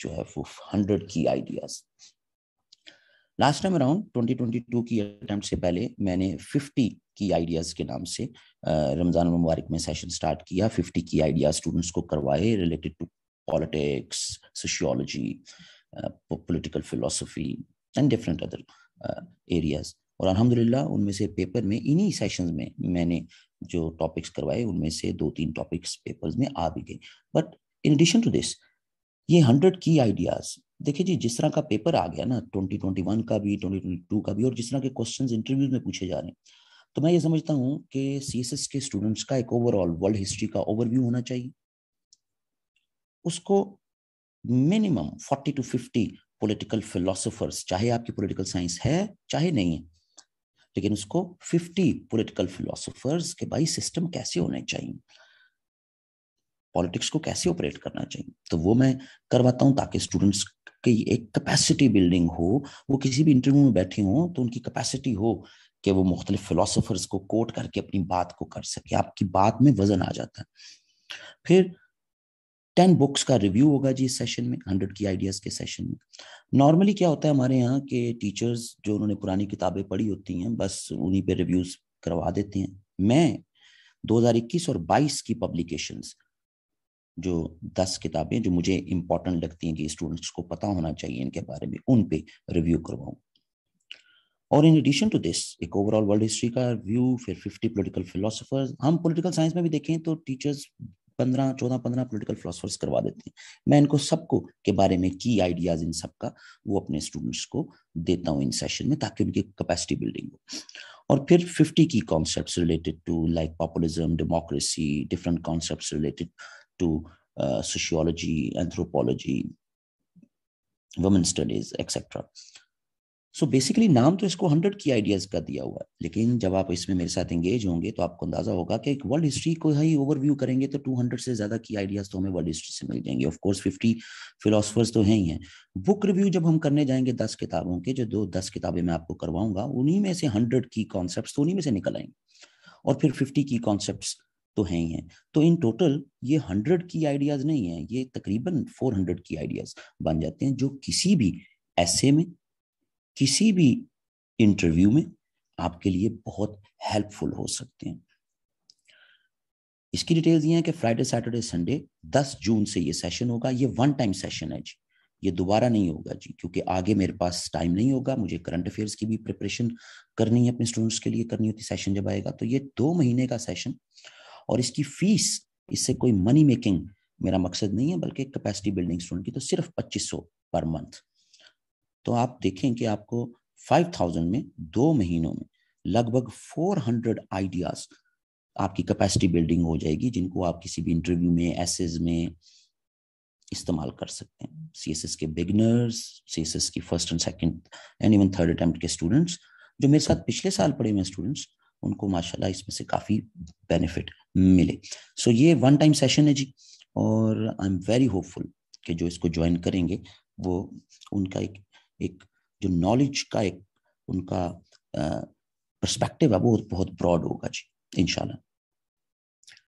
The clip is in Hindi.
जो है वो हंड्रेड की आइडियाज लास्ट टाइम अराउंड 2022 की अटेम्प्ट से पहले मैंने 50 की आइडियाज के नाम से रमजान मुबारक में सेशन स्टार्ट किया 50 की आइडियाज स्टूडेंट्स को करवाए related to politics sociology political philosophy and different other areas और अल्हम्दुलिल्लाह उनमें से पेपर में इन्हीं सेशंस में मैंने जो टॉपिक्स करवाए उनमें से दो तीन टॉपिक्स पेपर्स में आ भी गए but in addition to this ये हंड्रेड की आइडियाज देखिए जी जिस तरह का पेपर आ गया ना ट्वेंटी ट्वेंटी वन का भी ट्वेंटी ट्वेंटी टू का भी और जिस तरह के क्वेश्चन इंटरव्यूज में पूछे जा रहे हैं तो मैं ये समझता हूँ कि सी एस एस के स्टूडेंट्स का एक ओवरऑल वर्ल्ड हिस्ट्री का ओवरव्यू होना चाहिए उसको minimum forty to fifty political philosophers चाहे आपकी पोलिटिकल साइंस है चाहे नहीं है लेकिन उसको फिफ्टी पोलिटिकल फिलोसफर्स के भाई सिस्टम कैसे होने चाहिए पॉलिटिक्स को कैसे ऑपरेट करना चाहिए तो वो मैं करवाता हूँ ताकि स्टूडेंट्स की एक कैपेसिटी बिल्डिंग हो वो किसी भी इंटरव्यू में बैठे हों तो उनकी कैपेसिटी हो कि वो मुख्तलिफ फिलोसफर्स को कोट करके अपनी बात को कर सके आपकी बात में वजन आ जाता है फिर टेन बुक्स का रिव्यू होगा जी इस सेशन में हंड्रेड की आइडियाज़ के सेशन में नॉर्मली क्या होता है हमारे यहाँ के टीचर्स जो उन्होंने पुरानी किताबें पढ़ी होती हैं बस उन्हीं पे रिव्यूज़ करवा देते हैं मैं 2021 और 22 की पब्लिकेशंस जो दस किताबें जो मुझे इंपॉर्टेंट लगती हैं कि स्टूडेंट्स को पता होना चाहिए इनके बारे में उन पे रिव्यू करवाऊं और इन एडिशन टू दिस एक ओवरऑल वर्ल्ड हिस्ट्री का रिव्यू फिर फिफ्टी पोलिटिकल फिलोसफर्स हम पोलिटिकल साइंस में भी देखें तो टीचर्स पंद्रह चौदह पंद्रह पोलिटिकल फिलोसफर्स करवा देते हैं मैं इनको सबको के बारे में की आइडियाज इन सबका वो अपने स्टूडेंट्स को देता हूँ इन सेशन में ताकि उनकी कैपेसिटी बिल्डिंग हो और फिर फिफ्टी की concept related to like populism democracy different concept related to uh, sociology, anthropology, women's studies, etc. So basically नाम तो इसको हंड्रेड की आइडियाज का दिया हुआ है लेकिन जब आप इसमें मेरे साथ एंगेज होंगे तो आपको अंदाजा होगा कि एक वर्ल्ड हिस्ट्री को ही ओवरव्यू करेंगे तो टू हंड्रेड से ज्यादा की आइडियाज तो हमें वर्ल्ड हिस्ट्री से मिल जाएंगे ऑफ कोर्स फिफ्टी फिलोसफर्स तो हैं ही हैं बुक रिव्यू जब हम करने जाएंगे दस किताबों के जो दो दस किताबें मैं आपको करवाऊंगा उन्हीं में से हंड्रेड की कॉन्सेप्ट तो उन्हीं में से निकल आएंगे और फिर फिफ्टी की कॉन्सेप्ट तो है ही है तो इन टोटल ये हंड्रेड की आइडियाज़ नहीं है ये तकरीबन फोर हंड्रेड की आइडियाज़ बन जाते हैं जो किसी भी ऐसे में किसी भी इंटरव्यू में आपके लिए बहुत हेल्पफुल हो सकते हैं इसकी डिटेल्स ये हैं कि फ्राइडे सैटरडे संडे 10 जून से ये सेशन होगा ये वन टाइम सेशन है जी ये दोबारा नहीं होगा जी क्योंकि आगे मेरे पास टाइम नहीं होगा मुझे करंट अफेयर्स की भी प्रिपरेशन करनी है अपने स्टूडेंट्स के लिए करनी होती सेशन जब आएगा तो ये दो महीने का सेशन और इसकी फीस इससे कोई मनी मेकिंग मेरा मकसद नहीं है बल्कि कैपेसिटी बिल्डिंग स्टूडेंट की तो सिर्फ पच्चीस सौ पर मंथ तो आप देखें कि आपको फाइव थाउजेंड में दो महीनों में लगभग फोर हंड्रेड आइडियाज आपकी कैपेसिटी बिल्डिंग हो जाएगी जिनको आप किसी भी इंटरव्यू में एसेज में इस्तेमाल कर सकते हैं सी एस एस के बिगनर्स सी एस एस की first and second and even third attempt के स्टूडेंट्स जो मेरे साथ पिछले साल पढ़े हुए स्टूडेंट्स उनको माशाल्लाह इसमें से काफ़ी बेनिफिट है मिले सो so, ये वन टाइम सेशन है जी और आई एम वेरी होपफुल कि जो इसको ज्वाइन करेंगे वो उनका एक एक जो नॉलेज का एक उनका पर्सपेक्टिव है वो बहुत ब्रॉड होगा जी इनशाला